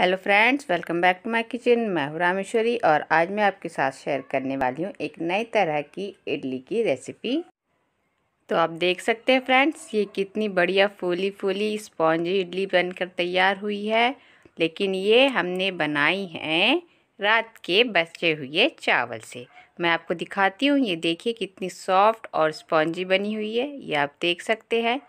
hello friends welcome back to my kitchen मैं हूँ रामेश्वरी और आज मैं आपके साथ शेयर करने वाली हूँ एक नई तरह की इडली की रेसिपी तो आप देख सकते हैं फ्रेंड्स ये कितनी बढ़िया फूली फूली स्पॉन्जी इडली बनकर तैयार हुई है लेकिन ये हमने बनाई है रात के बचे हुए चावल से मैं आपको दिखाती हूँ ये देखिए कितनी सॉफ्ट और स्पॉन्जी बनी हुई है ये आप देख सकते हैं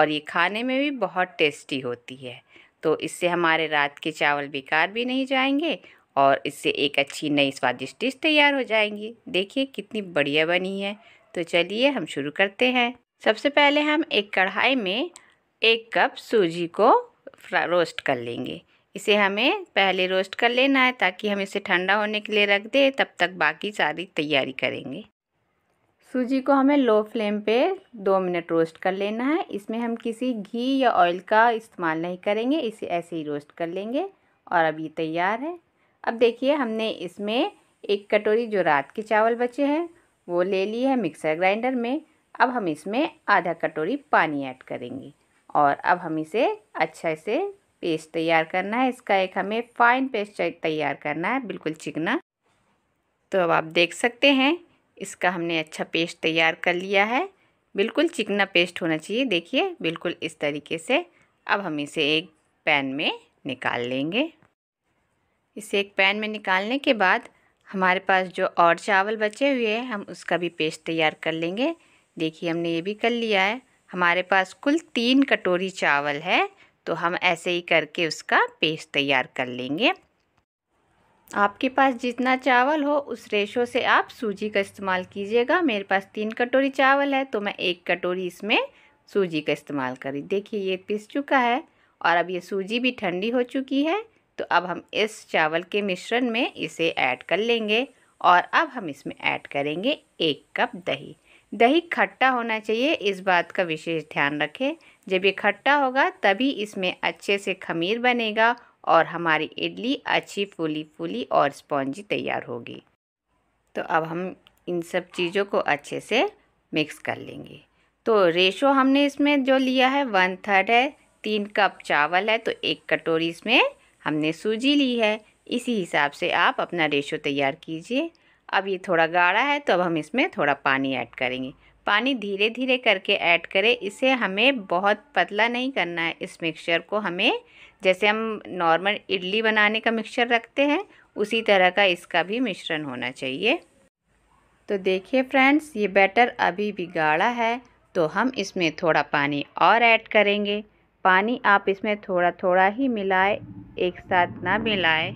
और ये खाने में भी बहुत टेस्टी होती है तो इससे हमारे रात के चावल बेकार भी नहीं जाएंगे और इससे एक अच्छी नई स्वादिष्ट डिश तैयार हो जाएंगी देखिए कितनी बढ़िया बनी है तो चलिए हम शुरू करते हैं सबसे पहले हम एक कढ़ाई में एक कप सूजी को रोस्ट कर लेंगे इसे हमें पहले रोस्ट कर लेना है ताकि हम इसे ठंडा होने के लिए रख दें तब तक बाकी सारी तैयारी करेंगे सूजी को हमें लो फ्लेम पे दो मिनट रोस्ट कर लेना है इसमें हम किसी घी या ऑयल का इस्तेमाल नहीं करेंगे इसे ऐसे ही रोस्ट कर लेंगे और अब ये तैयार है अब देखिए हमने इसमें एक कटोरी जो रात के चावल बचे हैं वो ले ली है मिक्सर ग्राइंडर में अब हम इसमें आधा कटोरी पानी ऐड करेंगे और अब हम इसे अच्छे से पेस्ट तैयार करना है इसका एक हमें फ़ाइन पेस्ट तैयार करना है बिल्कुल चिकना तो अब आप देख सकते हैं इसका हमने अच्छा पेस्ट तैयार कर लिया है बिल्कुल चिकना पेस्ट होना चाहिए देखिए बिल्कुल इस तरीके से अब हम इसे एक पैन में निकाल लेंगे इसे एक पैन में निकालने के बाद हमारे पास जो और चावल बचे हुए हैं हम उसका भी पेस्ट तैयार कर लेंगे देखिए हमने ये भी कर लिया है हमारे पास कुल तीन कटोरी चावल है तो हम ऐसे ही करके उसका पेस्ट तैयार कर लेंगे आपके पास जितना चावल हो उस रेशो से आप सूजी का इस्तेमाल कीजिएगा मेरे पास तीन कटोरी चावल है तो मैं एक कटोरी इसमें सूजी का इस्तेमाल करी देखिए ये पिस चुका है और अब ये सूजी भी ठंडी हो चुकी है तो अब हम इस चावल के मिश्रण में इसे ऐड कर लेंगे और अब हम इसमें ऐड करेंगे एक कप दही दही खट्टा होना चाहिए इस बात का विशेष ध्यान रखें जब ये खट्टा होगा तभी इसमें अच्छे से खमीर बनेगा और हमारी इडली अच्छी फूली फूली और स्पॉन्जी तैयार होगी तो अब हम इन सब चीज़ों को अच्छे से मिक्स कर लेंगे तो रेशो हमने इसमें जो लिया है वन थर्ड है तीन कप चावल है तो एक कटोरी इसमें हमने सूजी ली है इसी हिसाब से आप अपना रेशो तैयार कीजिए अब ये थोड़ा गाढ़ा है तो अब हम इसमें थोड़ा पानी ऐड करेंगे पानी धीरे धीरे करके ऐड करें इसे हमें बहुत पतला नहीं करना है इस मिक्सचर को हमें जैसे हम नॉर्मल इडली बनाने का मिक्सचर रखते हैं उसी तरह का इसका भी मिश्रण होना चाहिए तो देखिए फ्रेंड्स ये बैटर अभी भी गाढ़ा है तो हम इसमें थोड़ा पानी और ऐड करेंगे पानी आप इसमें थोड़ा थोड़ा ही मिलाए एक साथ ना मिलाएं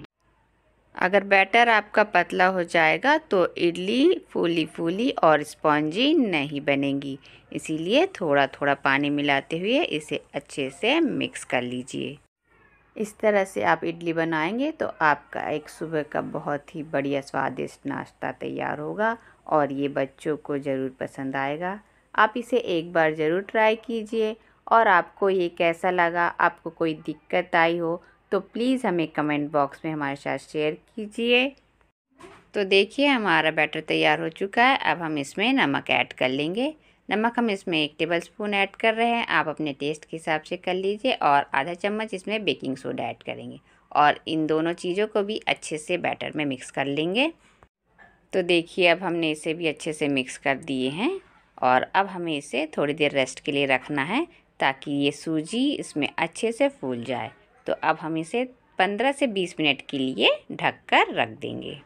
अगर बैटर आपका पतला हो जाएगा तो इडली फूली फूली और स्पॉन्जी नहीं बनेगी इसीलिए थोड़ा थोड़ा पानी मिलाते हुए इसे अच्छे से मिक्स कर लीजिए इस तरह से आप इडली बनाएंगे तो आपका एक सुबह का बहुत ही बढ़िया स्वादिष्ट नाश्ता तैयार होगा और ये बच्चों को ज़रूर पसंद आएगा आप इसे एक बार ज़रूर ट्राई कीजिए और आपको ये कैसा लगा आपको कोई दिक्कत आई हो तो प्लीज़ हमें कमेंट बॉक्स में हमारे साथ शेयर कीजिए तो देखिए हमारा बैटर तैयार हो चुका है अब हम इसमें नमक ऐड कर लेंगे नमक हम इसमें एक टेबल स्पून ऐड कर रहे हैं आप अपने टेस्ट के हिसाब से कर लीजिए और आधा चम्मच इसमें बेकिंग सोडा ऐड करेंगे और इन दोनों चीज़ों को भी अच्छे से बैटर में मिक्स कर लेंगे तो देखिए अब हमने इसे भी अच्छे से मिक्स कर दिए हैं और अब हमें इसे थोड़ी देर रेस्ट के लिए रखना है ताकि ये सूजी इसमें अच्छे से फूल जाए तो अब हम इसे 15 से 20 मिनट के लिए ढक कर रख देंगे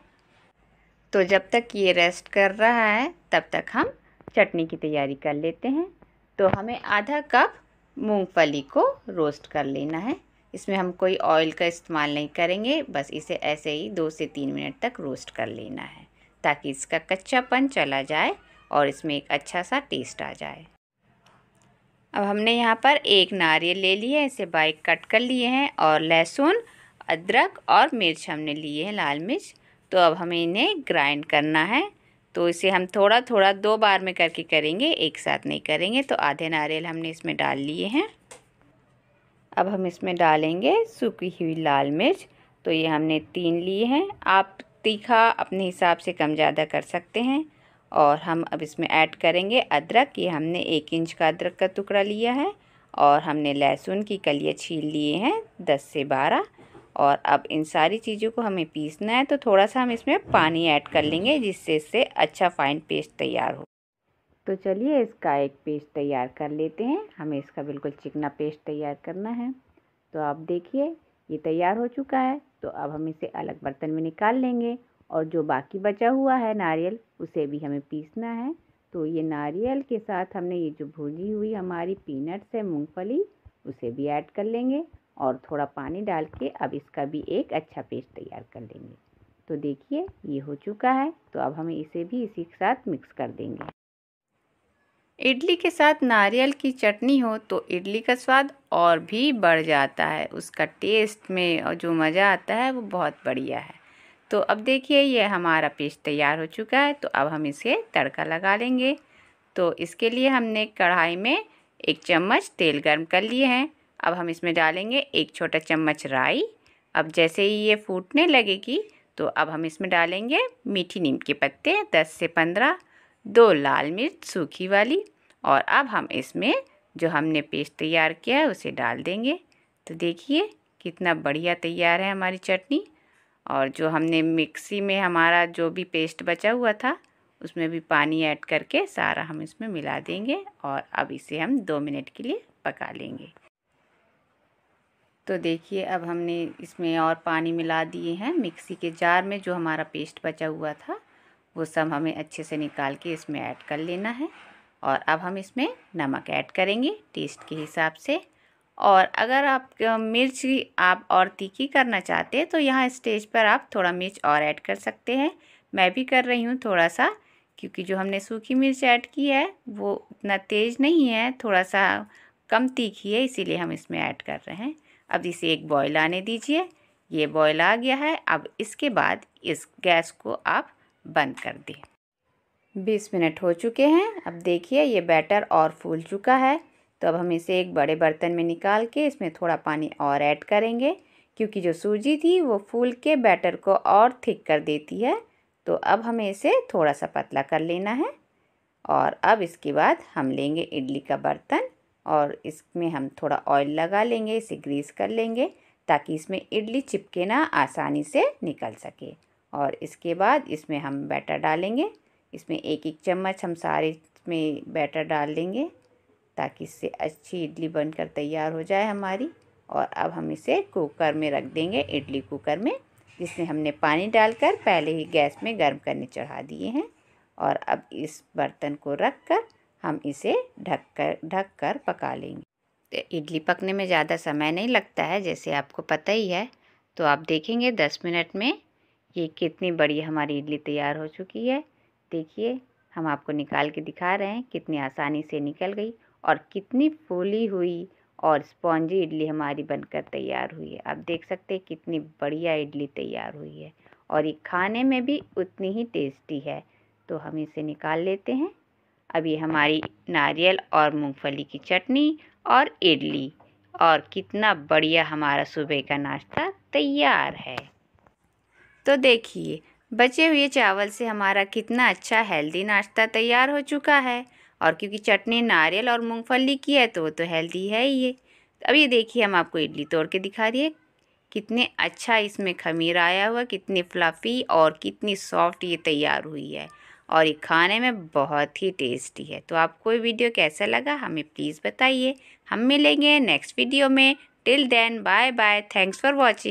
तो जब तक ये रेस्ट कर रहा है तब तक हम चटनी की तैयारी कर लेते हैं तो हमें आधा कप मूंगफली को रोस्ट कर लेना है इसमें हम कोई ऑयल का इस्तेमाल नहीं करेंगे बस इसे ऐसे ही दो से तीन मिनट तक रोस्ट कर लेना है ताकि इसका कच्चापन चला जाए और इसमें एक अच्छा सा टेस्ट आ जाए अब हमने यहाँ पर एक नारियल ले लिए है इसे बाइक कट कर लिए हैं और लहसुन अदरक और मिर्च हमने लिए हैं लाल मिर्च तो अब हमें इन्हें ग्राइंड करना है तो इसे हम थोड़ा थोड़ा दो बार में करके करेंगे एक साथ नहीं करेंगे तो आधे नारियल हमने इसमें डाल लिए हैं अब हम इसमें डालेंगे सूखी हुई लाल मिर्च तो ये हमने तीन लिए हैं आप तीखा अपने हिसाब से कम ज़्यादा कर सकते हैं और हम अब इसमें ऐड करेंगे अदरक ये हमने एक इंच का अदरक का टुकड़ा लिया है और हमने लहसुन की कलियाँ छील लिए हैं दस से बारह और अब इन सारी चीज़ों को हमें पीसना है तो थोड़ा सा हम इसमें पानी ऐड कर लेंगे जिससे इससे अच्छा फाइन पेस्ट तैयार हो तो चलिए इसका एक पेस्ट तैयार कर लेते हैं हमें इसका बिल्कुल चिकना पेस्ट तैयार करना है तो आप देखिए ये तैयार हो चुका है तो अब हम इसे अलग बर्तन में निकाल लेंगे और जो बाकी बचा हुआ है नारियल उसे भी हमें पीसना है तो ये नारियल के साथ हमने ये जो भुजी हुई हमारी पीनट्स है मूँगफली उसे भी ऐड कर लेंगे और थोड़ा पानी डाल के अब इसका भी एक अच्छा पेस्ट तैयार कर लेंगे तो देखिए ये हो चुका है तो अब हमें इसे भी इसी के साथ मिक्स कर देंगे इडली के साथ नारियल की चटनी हो तो इडली का स्वाद और भी बढ़ जाता है उसका टेस्ट में और जो मज़ा आता है वो बहुत बढ़िया है तो अब देखिए ये हमारा पेस्ट तैयार हो चुका है तो अब हम इसे तड़का लगा लेंगे तो इसके लिए हमने कढ़ाई में एक चम्मच तेल गर्म कर लिए हैं अब हम इसमें डालेंगे एक छोटा चम्मच राई अब जैसे ही ये फूटने लगेगी तो अब हम इसमें डालेंगे मीठी नीम के पत्ते दस से पंद्रह दो लाल मिर्च सूखी वाली और अब हम इसमें जो हमने पेस्ट तैयार किया है उसे डाल देंगे तो देखिए कितना बढ़िया तैयार है हमारी चटनी और जो हमने मिक्सी में हमारा जो भी पेस्ट बचा हुआ था उसमें भी पानी ऐड करके सारा हम इसमें मिला देंगे और अब इसे हम दो मिनट के लिए पका लेंगे तो देखिए अब हमने इसमें और पानी मिला दिए हैं मिक्सी के जार में जो हमारा पेस्ट बचा हुआ था वो सब हमें अच्छे से निकाल के इसमें ऐड कर लेना है और अब हम इसमें नमक ऐड करेंगे टेस्ट के हिसाब से और अगर आप मिर्च आप और तीखी करना चाहते हैं तो यहाँ स्टेज पर आप थोड़ा मिर्च और ऐड कर सकते हैं मैं भी कर रही हूँ थोड़ा सा क्योंकि जो हमने सूखी मिर्च ऐड की है वो उतना तेज़ नहीं है थोड़ा सा कम तीखी है इसीलिए हम इसमें ऐड कर रहे हैं अब इसे एक बॉयल आने दीजिए ये बॉयल आ गया है अब इसके बाद इस गैस को आप बंद कर दें बीस मिनट हो चुके हैं अब देखिए ये बैटर और फूल चुका है तो अब हम इसे एक बड़े बर्तन में निकाल के इसमें थोड़ा पानी और ऐड करेंगे क्योंकि जो सूजी थी वो फूल के बैटर को और थिक कर देती है तो अब हमें इसे थोड़ा सा पतला कर लेना है और अब इसके बाद हम लेंगे इडली का बर्तन और इसमें हम थोड़ा ऑयल लगा लेंगे इसे ग्रीस कर लेंगे ताकि इसमें इडली चिपके ना आसानी से निकल सके और इसके बाद इसमें हम बैटर डालेंगे इसमें एक एक चम्मच हम सारे में बैटर डाल देंगे ताकि इससे अच्छी इडली बनकर तैयार हो जाए हमारी और अब हम इसे कुकर में रख देंगे इडली कुकर में जिसमें हमने पानी डालकर पहले ही गैस में गर्म करने चढ़ा दिए हैं और अब इस बर्तन को रख कर हम इसे ढक कर ढक कर पका लेंगे तो इडली पकने में ज़्यादा समय नहीं लगता है जैसे आपको पता ही है तो आप देखेंगे दस मिनट में ये कितनी बड़ी हमारी इडली तैयार हो चुकी है देखिए हम आपको निकाल के दिखा रहे हैं कितनी आसानी से निकल गई और कितनी फूली हुई और स्पॉन्जी इडली हमारी बनकर तैयार हुई है आप देख सकते हैं कितनी बढ़िया इडली तैयार हुई है और ये खाने में भी उतनी ही टेस्टी है तो हम इसे निकाल लेते हैं अब ये हमारी नारियल और मूंगफली की चटनी और इडली और कितना बढ़िया हमारा सुबह का नाश्ता तैयार है तो देखिए बचे हुए चावल से हमारा कितना अच्छा हेल्दी नाश्ता तैयार हो चुका है और क्योंकि चटनी नारियल और मूंगफली की है तो वो तो हेल्दी है ही ये अब ये देखिए हम आपको इडली तोड़ के दिखा दिए कितने अच्छा इसमें खमीर आया हुआ कितनी फ्लफ़ी और कितनी सॉफ्ट ये तैयार हुई है और ये खाने में बहुत ही टेस्टी है तो आपको ये वीडियो कैसा लगा हमें प्लीज़ बताइए हम मिलेंगे नेक्स्ट वीडियो में till then bye bye thanks for watching